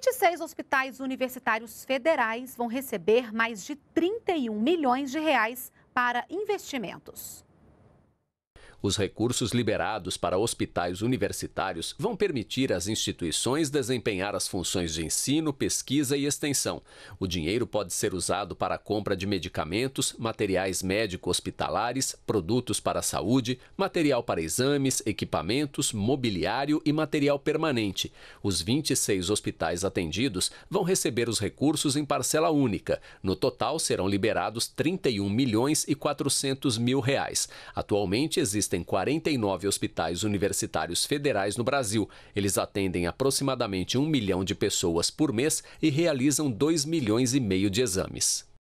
26 hospitais universitários federais vão receber mais de 31 milhões de reais para investimentos. Os recursos liberados para hospitais universitários vão permitir às instituições desempenhar as funções de ensino, pesquisa e extensão. O dinheiro pode ser usado para a compra de medicamentos, materiais médico-hospitalares, produtos para a saúde, material para exames, equipamentos, mobiliário e material permanente. Os 26 hospitais atendidos vão receber os recursos em parcela única. No total, serão liberados 31 milhões e 400 mil reais. Atualmente, existe Existem 49 hospitais universitários federais no Brasil. Eles atendem aproximadamente um milhão de pessoas por mês e realizam 2 milhões e meio de exames.